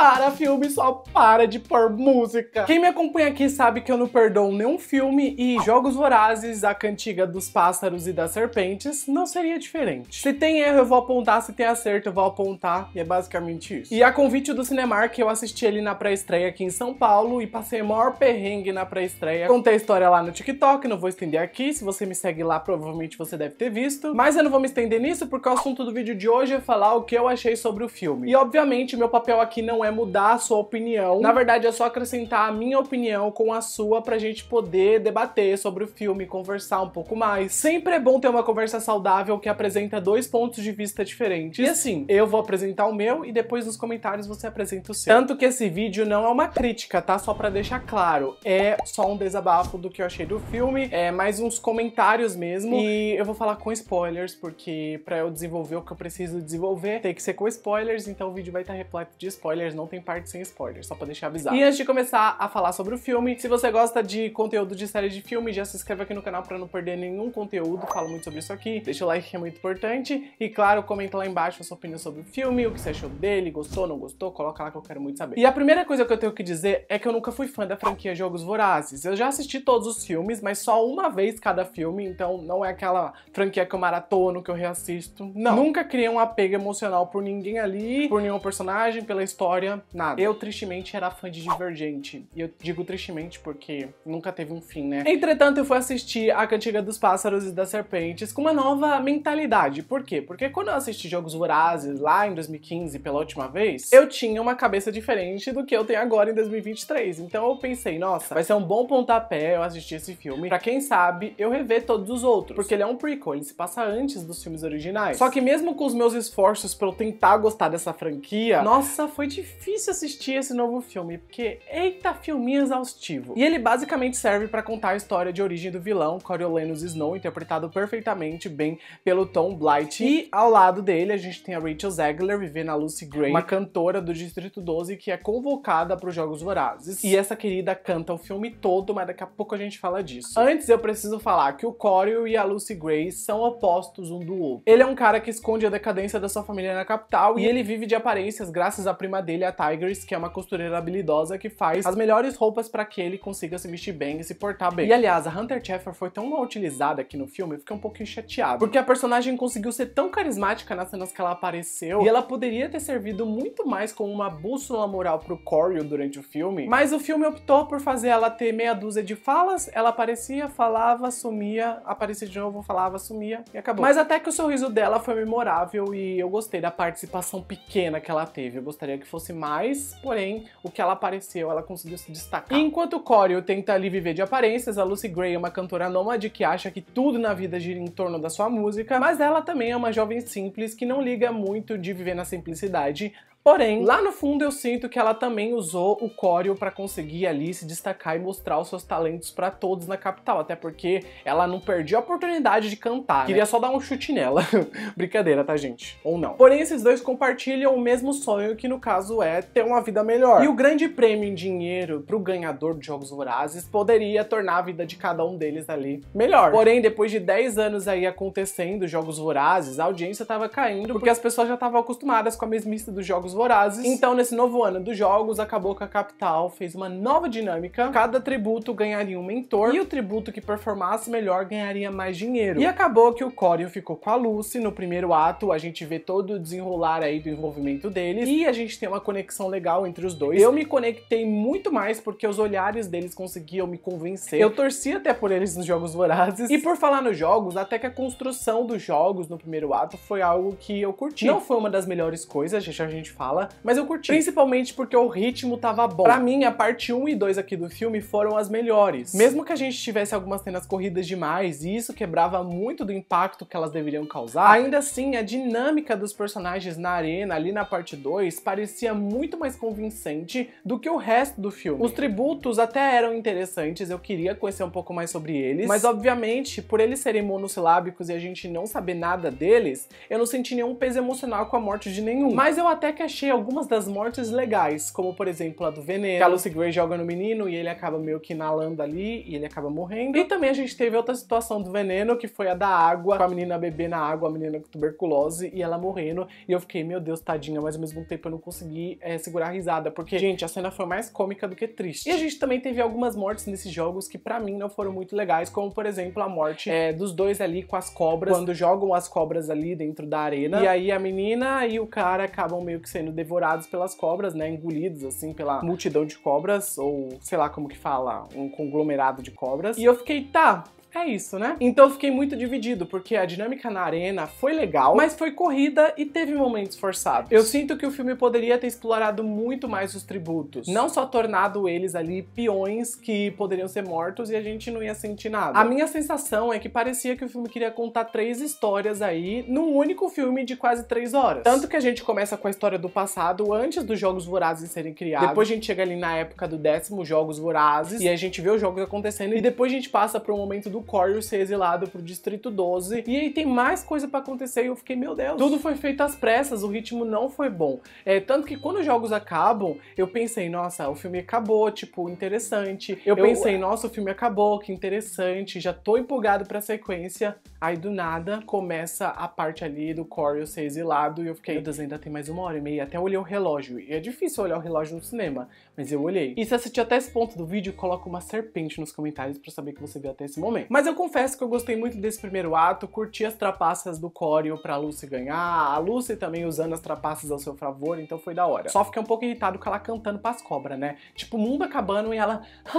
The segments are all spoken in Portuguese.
para filme, só para de pôr música. Quem me acompanha aqui sabe que eu não perdoo nenhum filme e Jogos Vorazes, a cantiga dos pássaros e das serpentes, não seria diferente. Se tem erro, eu vou apontar, se tem acerto, eu vou apontar, e é basicamente isso. E a convite do Cinemark, eu assisti ele na pré-estreia aqui em São Paulo e passei o maior perrengue na pré-estreia. Contei a história lá no TikTok, não vou estender aqui, se você me segue lá, provavelmente você deve ter visto. Mas eu não vou me estender nisso, porque o assunto do vídeo de hoje é falar o que eu achei sobre o filme. E obviamente, meu papel aqui não é mudar a sua opinião. Na verdade, é só acrescentar a minha opinião com a sua pra gente poder debater sobre o filme, conversar um pouco mais. Sempre é bom ter uma conversa saudável que apresenta dois pontos de vista diferentes. E assim, eu vou apresentar o meu e depois nos comentários você apresenta o seu. Tanto que esse vídeo não é uma crítica, tá? Só pra deixar claro. É só um desabafo do que eu achei do filme, é mais uns comentários mesmo. E eu vou falar com spoilers, porque pra eu desenvolver o que eu preciso desenvolver, tem que ser com spoilers, então o vídeo vai estar repleto de spoilers, não tem parte sem spoiler, só pra deixar avisado. E antes de começar a falar sobre o filme, se você gosta de conteúdo de série de filme, já se inscreve aqui no canal pra não perder nenhum conteúdo, falo muito sobre isso aqui, deixa o like que é muito importante, e claro, comenta lá embaixo a sua opinião sobre o filme, o que você achou dele, gostou, não gostou, coloca lá que eu quero muito saber. E a primeira coisa que eu tenho que dizer é que eu nunca fui fã da franquia Jogos Vorazes. Eu já assisti todos os filmes, mas só uma vez cada filme, então não é aquela franquia que eu maratono, que eu reassisto. Não. Nunca criei um apego emocional por ninguém ali, por nenhum personagem, pela história, Nada. Eu, tristemente, era fã de Divergente. E eu digo tristemente porque nunca teve um fim, né? Entretanto, eu fui assistir A Cantiga dos Pássaros e das Serpentes com uma nova mentalidade. Por quê? Porque quando eu assisti Jogos Vorazes lá em 2015 pela última vez, eu tinha uma cabeça diferente do que eu tenho agora em 2023. Então eu pensei, nossa, vai ser um bom pontapé eu assistir esse filme. Pra quem sabe, eu rever todos os outros. Porque ele é um prequel, ele se passa antes dos filmes originais. Só que mesmo com os meus esforços pra eu tentar gostar dessa franquia, nossa, foi difícil difícil assistir esse novo filme, porque eita filminho exaustivo. E ele basicamente serve para contar a história de origem do vilão, Coriolanus Snow, interpretado perfeitamente bem pelo Tom Blight. E ao lado dele a gente tem a Rachel Zegler vivendo a Lucy Gray, uma cantora do Distrito 12 que é convocada para os Jogos Vorazes. E essa querida canta o filme todo, mas daqui a pouco a gente fala disso. Antes eu preciso falar que o Corio e a Lucy Gray são opostos um do outro. Ele é um cara que esconde a decadência da sua família na capital e ele vive de aparências graças à prima dele a Tigers, que é uma costureira habilidosa que faz as melhores roupas para que ele consiga se vestir bem e se portar bem. E aliás, a Hunter Cheffer foi tão mal utilizada aqui no filme, eu fiquei um pouquinho chateado, porque a personagem conseguiu ser tão carismática nas cenas que ela apareceu, e ela poderia ter servido muito mais como uma bússola moral pro Corio durante o filme, mas o filme optou por fazer ela ter meia dúzia de falas, ela aparecia, falava, sumia, aparecia de novo, falava, sumia e acabou. Mas até que o sorriso dela foi memorável e eu gostei da participação pequena que ela teve, eu gostaria que fosse aparece mais, porém, o que ela apareceu, ela conseguiu se destacar. Tá. Enquanto Corey tenta ali viver de aparências, a Lucy Gray é uma cantora nômade que acha que tudo na vida gira em torno da sua música, mas ela também é uma jovem simples que não liga muito de viver na simplicidade, Porém, lá no fundo eu sinto que ela também usou o Coreo para conseguir ali se destacar e mostrar os seus talentos para todos na capital, até porque ela não perdeu a oportunidade de cantar. Né? Queria só dar um chute nela. Brincadeira, tá, gente? Ou não. Porém, esses dois compartilham o mesmo sonho, que no caso é ter uma vida melhor. E o grande prêmio em dinheiro pro ganhador de Jogos Vorazes poderia tornar a vida de cada um deles ali melhor. Porém, depois de 10 anos aí acontecendo Jogos Vorazes, a audiência tava caindo porque as pessoas já estavam acostumadas com a mesmice dos Jogos Jogos Vorazes. Então, nesse novo ano dos jogos, acabou que a capital fez uma nova dinâmica. Cada tributo ganharia um mentor e o tributo que performasse melhor ganharia mais dinheiro. E acabou que o Corian ficou com a Lucy. No primeiro ato, a gente vê todo o desenrolar aí do envolvimento deles e a gente tem uma conexão legal entre os dois. Eu me conectei muito mais porque os olhares deles conseguiam me convencer. Eu torci até por eles nos Jogos Vorazes. E por falar nos jogos, até que a construção dos jogos no primeiro ato foi algo que eu curti. Não foi uma das melhores coisas, a gente, a gente fala, mas eu curti. Principalmente porque o ritmo tava bom. Pra mim, a parte 1 e 2 aqui do filme foram as melhores. Mesmo que a gente tivesse algumas cenas corridas demais e isso quebrava muito do impacto que elas deveriam causar, ainda assim a dinâmica dos personagens na arena ali na parte 2 parecia muito mais convincente do que o resto do filme. Os tributos até eram interessantes, eu queria conhecer um pouco mais sobre eles, mas obviamente, por eles serem monossilábicos e a gente não saber nada deles, eu não senti nenhum peso emocional com a morte de nenhum. Mas eu até que achei algumas das mortes legais, como por exemplo a do veneno, que a Lucy Gray joga no menino e ele acaba meio que inalando ali e ele acaba morrendo. E também a gente teve outra situação do veneno, que foi a da água, com a menina bebendo na água, a menina com tuberculose e ela morrendo. E eu fiquei, meu Deus, tadinha, mas ao mesmo tempo eu não consegui é, segurar a risada, porque, gente, a cena foi mais cômica do que triste. E a gente também teve algumas mortes nesses jogos que para mim não foram muito legais, como por exemplo a morte é, dos dois ali com as cobras, quando jogam as cobras ali dentro da arena. E aí a menina e o cara acabam meio que sendo sendo devorados pelas cobras, né? Engolidos, assim, pela multidão de cobras, ou sei lá como que fala, um conglomerado de cobras. E eu fiquei, tá, é isso, né? Então eu fiquei muito dividido, porque a dinâmica na arena foi legal, mas foi corrida e teve momentos forçados. Eu sinto que o filme poderia ter explorado muito mais os tributos, não só tornado eles ali peões que poderiam ser mortos e a gente não ia sentir nada. A minha sensação é que parecia que o filme queria contar três histórias aí num único filme de quase três horas. Tanto que a gente começa com a história do passado antes dos Jogos Vorazes serem criados, depois a gente chega ali na época do décimo Jogos Vorazes e a gente vê os jogos acontecendo e depois a gente passa para o momento do o Corey ser exilado pro Distrito 12. E aí tem mais coisa para acontecer e eu fiquei, meu Deus, tudo foi feito às pressas, o ritmo não foi bom. É, tanto que quando os jogos acabam, eu pensei, nossa, o filme acabou, tipo, interessante. Eu, eu pensei, nossa, o filme acabou, que interessante, já tô empolgado pra sequência. Aí do nada começa a parte ali do Corey ser exilado e eu fiquei, meu Deus, ainda tem mais uma hora e meia. Até olhei o relógio. E é difícil olhar o relógio no cinema, mas eu olhei. E se assistiu até esse ponto do vídeo, coloca uma serpente nos comentários para saber que você viu até esse momento. Mas eu confesso que eu gostei muito desse primeiro ato, curti as trapaças do Corio pra Lucy ganhar, a Lucy também usando as trapaças ao seu favor, então foi da hora. Só fiquei um pouco irritado com ela cantando pras cobras, né? Tipo, o mundo acabando e ela... Ah,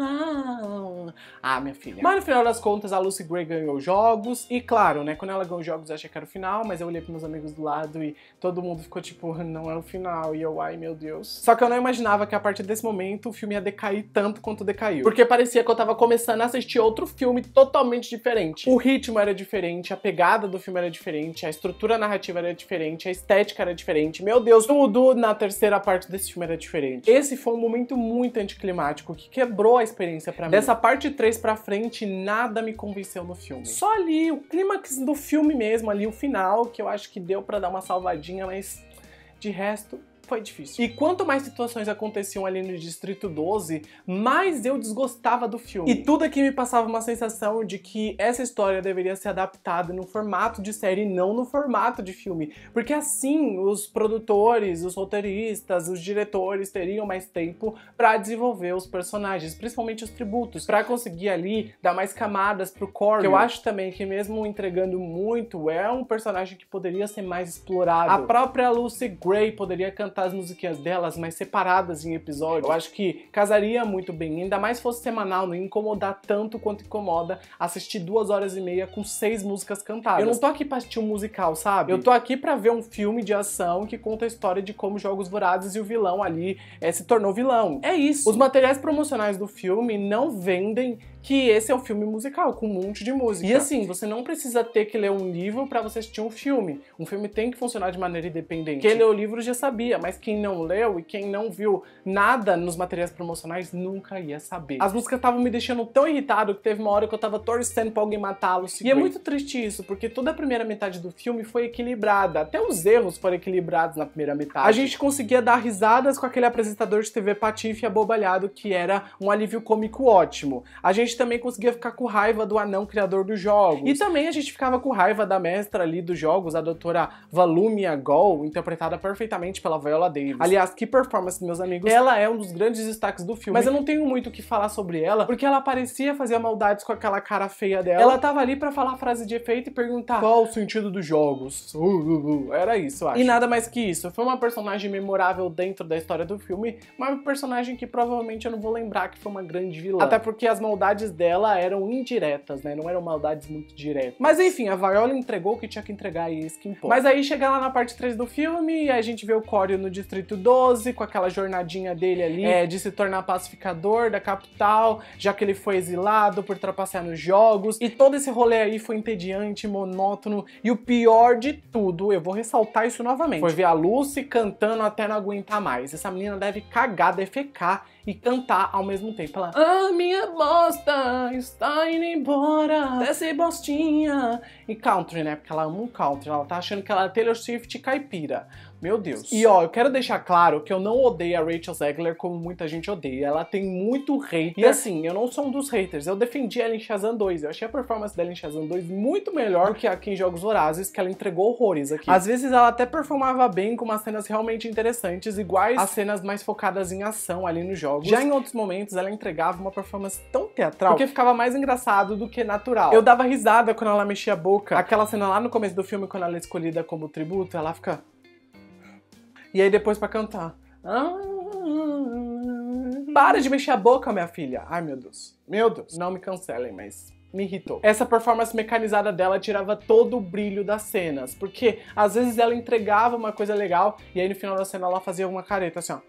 ah, ah. ah, minha filha. Mas no final das contas, a Lucy Gray ganhou jogos, e claro, né, quando ela ganhou jogos eu achei que era o final, mas eu olhei pros meus amigos do lado e todo mundo ficou tipo, não é o final, e eu, ai meu Deus. Só que eu não imaginava que a partir desse momento o filme ia decair tanto quanto decaiu. Porque parecia que eu tava começando a assistir outro filme totalmente diferente. O ritmo era diferente, a pegada do filme era diferente, a estrutura narrativa era diferente, a estética era diferente. Meu Deus, tudo na terceira parte desse filme era diferente. Esse foi um momento muito anticlimático que quebrou a experiência para mim. Dessa parte 3 para frente, nada me convenceu no filme. Só ali o clímax do filme mesmo, ali o final, que eu acho que deu para dar uma salvadinha, mas de resto, foi difícil. E quanto mais situações aconteciam ali no Distrito 12, mais eu desgostava do filme. E tudo aqui me passava uma sensação de que essa história deveria ser adaptada no formato de série, não no formato de filme. Porque assim os produtores, os roteiristas, os diretores teriam mais tempo para desenvolver os personagens, principalmente os tributos, para conseguir ali dar mais camadas pro Corey. Eu acho também que mesmo entregando muito, é um personagem que poderia ser mais explorado. A própria Lucy Gray poderia cantar as musiquinhas delas, mas separadas em episódios. Eu acho que casaria muito bem, ainda mais fosse semanal, não incomodar tanto quanto incomoda assistir duas horas e meia com seis músicas cantadas. Eu não tô aqui pra assistir um musical, sabe? Eu tô aqui pra ver um filme de ação que conta a história de como Jogos Vorazes e o vilão ali é, se tornou vilão. É isso. Os materiais promocionais do filme não vendem que esse é um filme musical, com um monte de música. E assim, você não precisa ter que ler um livro para você assistir um filme. Um filme tem que funcionar de maneira independente. Quem leu o livro já sabia, mas quem não leu e quem não viu nada nos materiais promocionais nunca ia saber. As músicas estavam me deixando tão irritado que teve uma hora que eu tava torcendo pra alguém matá-lo. E é muito triste isso, porque toda a primeira metade do filme foi equilibrada. Até os erros foram equilibrados na primeira metade. A gente conseguia dar risadas com aquele apresentador de TV patife abobalhado que era um alívio cômico ótimo. A gente gente também conseguia ficar com raiva do anão criador dos jogos. E também a gente ficava com raiva da mestra ali dos jogos, a doutora Valumia Gol, interpretada perfeitamente pela Viola Davis. Aliás, que performance, meus amigos. Ela é um dos grandes destaques do filme. Mas eu não tenho muito o que falar sobre ela, porque ela parecia fazer maldades com aquela cara feia dela. Ela tava ali para falar frase de efeito e perguntar qual o sentido dos jogos. Uh, uh, uh. Era isso, eu acho. E nada mais que isso. Foi uma personagem memorável dentro da história do filme, mas uma personagem que provavelmente eu não vou lembrar que foi uma grande vilã. Até porque as maldades maldades dela eram indiretas, né? Não eram maldades muito diretas. Mas enfim, a Viola entregou o que tinha que entregar e é isso que importa. Mas aí chega lá na parte 3 do filme e a gente vê o Corey no Distrito 12, com aquela jornadinha dele ali, é, de se tornar pacificador da capital, já que ele foi exilado por trapacear nos jogos. E todo esse rolê aí foi entediante, monótono. E o pior de tudo, eu vou ressaltar isso novamente, foi ver a Lucy cantando até não aguentar mais. Essa menina deve cagar, defecar e cantar ao mesmo tempo. Ela, a minha bosta está indo embora, desce bostinha. E country, né? Porque ela ama um country. Ela tá achando que ela é Taylor Swift caipira. Meu Deus. E ó, eu quero deixar claro que eu não odeio a Rachel Zegler como muita gente odeia. Ela tem muito hate E assim, eu não sou um dos haters. Eu defendi ela em Shazam 2. Eu achei a performance dela em Shazam 2 muito melhor do que aqui em Jogos Vorazes, que ela entregou horrores aqui. Às vezes ela até performava bem com umas cenas realmente interessantes, iguais às cenas mais focadas em ação ali nos jogos. Já em outros momentos ela entregava uma performance tão teatral que ficava mais engraçado do que natural. Eu dava risada quando ela mexia a boca. Aquela cena lá no começo do filme, quando ela é escolhida como tributo, ela fica. E aí depois para cantar. Para de mexer a boca, minha filha. Ai, meu Deus. Meu Deus. Não me cancelem, mas me irritou. Essa performance mecanizada dela tirava todo o brilho das cenas, porque às vezes ela entregava uma coisa legal e aí no final da cena ela fazia uma careta assim, ó.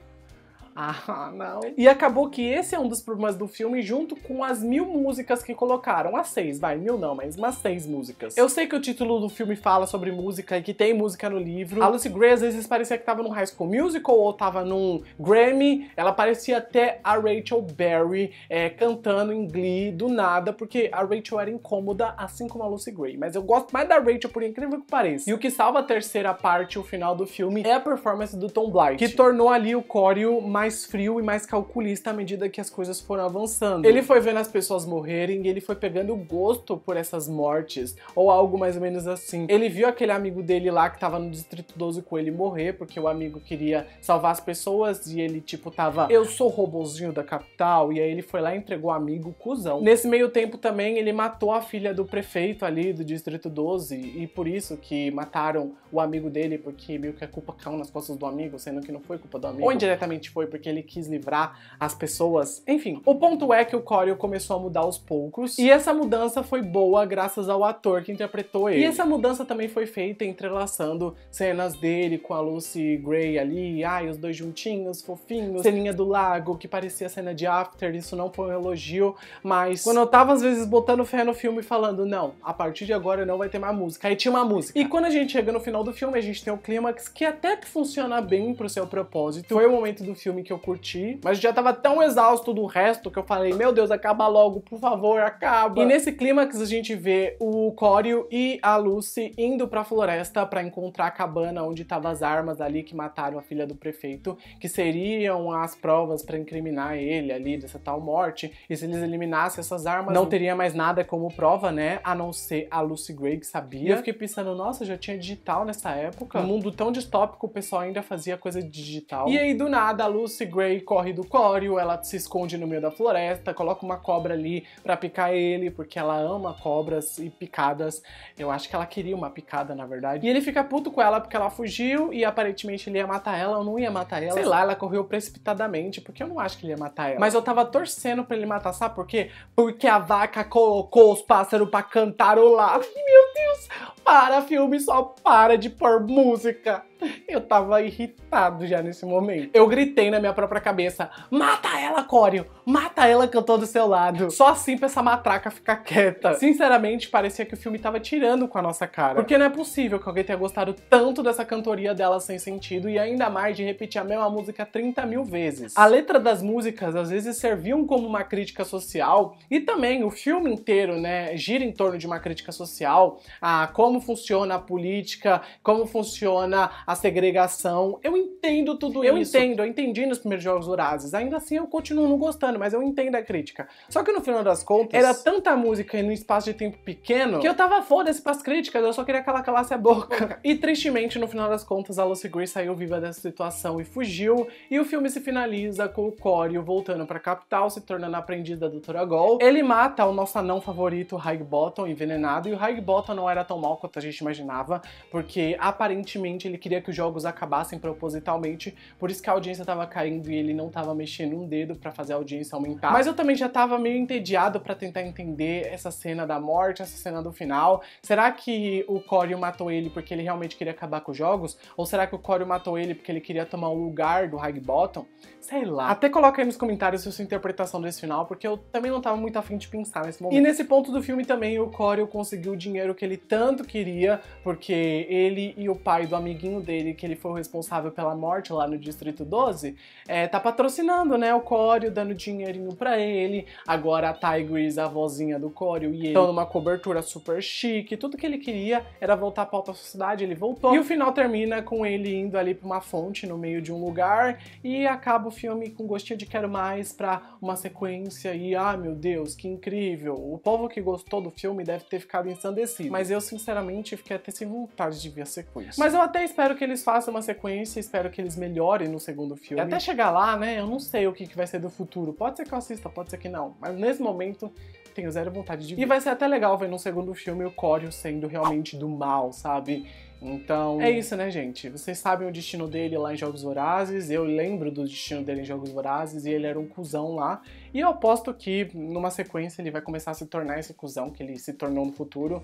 Ah, não. E acabou que esse é um dos problemas do filme, junto com as mil músicas que colocaram. As seis, vai, mil não, mas umas seis músicas. Eu sei que o título do filme fala sobre música e que tem música no livro. A Lucy Gray às vezes parecia que tava num High School Musical ou tava num Grammy. Ela parecia até a Rachel Berry é, cantando em Glee do nada, porque a Rachel era incômoda, assim como a Lucy Gray. Mas eu gosto mais da Rachel, por incrível que pareça. E o que salva a terceira parte, o final do filme, é a performance do Tom Blight, que tornou ali o Corey mais mais frio e mais calculista à medida que as coisas foram avançando. Ele foi vendo as pessoas morrerem e ele foi pegando gosto por essas mortes, ou algo mais ou menos assim. Ele viu aquele amigo dele lá que tava no Distrito 12 com ele morrer, porque o amigo queria salvar as pessoas e ele, tipo, tava, eu sou o robozinho da capital, e aí ele foi lá e entregou o amigo, cuzão. Nesse meio tempo também, ele matou a filha do prefeito ali do Distrito 12, e por isso que mataram o amigo dele, porque meio que a culpa caiu nas costas do amigo, sendo que não foi culpa do amigo. Ou indiretamente foi, porque ele quis livrar as pessoas. Enfim, o ponto é que o Corio começou a mudar aos poucos, e essa mudança foi boa graças ao ator que interpretou ele. E essa mudança também foi feita entrelaçando cenas dele com a Lucy Gray ali, ai, os dois juntinhos, fofinhos, ceninha do lago, que parecia cena de After, isso não foi um elogio, mas quando eu tava às vezes botando fé no filme falando, não, a partir de agora não vai ter mais música, aí tinha uma música. E quando a gente chega no final do filme, a gente tem o clímax que até que funciona bem pro seu propósito. Foi o momento do filme que eu curti, mas já tava tão exausto do resto que eu falei, meu Deus, acaba logo, por favor, acaba. E nesse clímax a gente vê o Corio e a Lucy indo pra floresta para encontrar a cabana onde tava as armas ali que mataram a filha do prefeito, que seriam as provas para incriminar ele ali dessa tal morte. E se eles eliminassem essas armas, não teria mais nada como prova, né? A não ser a Lucy Gray que sabia. E eu fiquei pensando, nossa, já tinha digital nessa época. Um mundo tão distópico, o pessoal ainda fazia coisa digital. E aí do nada a Lucy Lucy Gray corre do cório, ela se esconde no meio da floresta, coloca uma cobra ali para picar ele, porque ela ama cobras e picadas. Eu acho que ela queria uma picada, na verdade. E ele fica puto com ela porque ela fugiu e aparentemente ele ia matar ela ou não ia matar ela. Sei lá, ela correu precipitadamente, porque eu não acho que ele ia matar ela. Mas eu tava torcendo para ele matar, sabe por quê? Porque a vaca colocou os pássaros para cantarolar. Ai, meu Deus! para filme, só para de pôr música. Eu tava irritado já nesse momento. Eu gritei na minha própria cabeça: mata ela, Córeo! Mata ela que eu tô do seu lado. Só assim pra essa matraca ficar quieta. Sinceramente, parecia que o filme tava tirando com a nossa cara. Porque não é possível que alguém tenha gostado tanto dessa cantoria dela sem sentido e ainda mais de repetir a mesma música 30 mil vezes. A letra das músicas às vezes serviam como uma crítica social e também o filme inteiro, né, gira em torno de uma crítica social, a como como funciona a política, como funciona a segregação. Eu entendo tudo eu isso. Eu entendo, eu entendi nos primeiros jogos Horazes. Ainda assim eu continuo não gostando, mas eu entendo a crítica. Só que no final das contas, era tanta música em um espaço de tempo pequeno que eu tava foda-se pras críticas, eu só queria que ela calasse a boca. E tristemente, no final das contas, a Lucy Gray saiu viva dessa situação e fugiu. E o filme se finaliza com o Corey voltando pra capital, se tornando aprendiz da Doutora Gol. Ele mata o nosso anão favorito, o Bottom, envenenado, e o High Bottom não era tão mal quanto a gente imaginava, porque aparentemente ele queria que os jogos acabassem propositalmente, por isso que a audiência tava caindo e ele não tava mexendo um dedo para fazer a audiência aumentar. Mas eu também já tava meio entediado para tentar entender essa cena da morte, essa cena do final. Será que o Corey matou ele porque ele realmente queria acabar com os jogos? Ou será que o Corey matou ele porque ele queria tomar o lugar do Hagbottom? Sei lá. Até coloca aí nos comentários a sua interpretação desse final, porque eu também não tava muito afim de pensar nesse momento. E nesse ponto do filme também o Corey conseguiu o dinheiro que ele tanto queria, porque ele e o pai do amiguinho dele, que ele foi o responsável pela morte lá no Distrito 12, é, tá patrocinando, né, o Corey, dando dinheirinho pra ele. Agora a Tigris, a vozinha do Corey, e ele estão numa cobertura super chique. Tudo que ele queria era voltar pra alta sociedade, ele voltou. Então- e o final termina com ele indo ali pra uma fonte no meio de um lugar e acaba o filme com gostinho de quero mais pra uma sequência e, ah, meu Deus, que incrível. O povo que gostou do filme deve ter ficado ensandecido. Mas eu, sinceramente, sinceramente, fiquei até sem vontade de ver a sequência. Mas eu até espero que eles façam uma sequência, espero que eles melhorem no segundo filme. E até chegar lá, né, eu não sei o que, vai ser do futuro. Pode ser que eu assista, pode ser que não. Mas nesse momento, tenho zero vontade de ver. E vai ser até legal ver no segundo filme o Cório sendo realmente do mal, sabe? Então, é isso, né, gente? Vocês sabem o destino dele lá em Jogos Vorazes. Eu lembro do destino dele em Jogos Vorazes e ele era um cuzão lá. E eu aposto que numa sequência ele vai começar a se tornar esse cuzão que ele se tornou no futuro.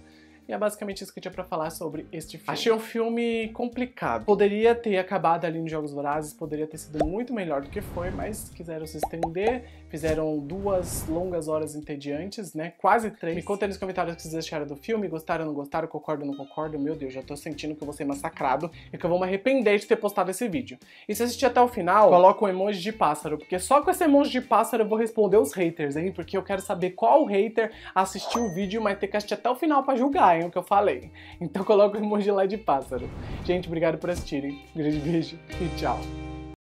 E é basicamente isso que eu tinha pra falar sobre este filme. Achei um filme complicado. Poderia ter acabado ali nos Jogos Vorazes, poderia ter sido muito melhor do que foi, mas quiseram se estender, fizeram duas longas horas entediantes, né? Quase três. Me contem nos comentários o que vocês acharam do filme, gostaram ou não gostaram, concordam ou não concordam. Meu Deus, já tô sentindo que eu vou ser massacrado e que eu vou me arrepender de ter postado esse vídeo. E se assistir até o final, coloca um emoji de pássaro, porque só com esse emoji de pássaro eu vou responder os haters, hein? Porque eu quero saber qual hater assistiu o vídeo, mas tem que assistir até o final pra julgar, hein? o que eu falei. Então coloca o emoji lá de pássaro. Gente, obrigado por assistirem. Um grande beijo e tchau.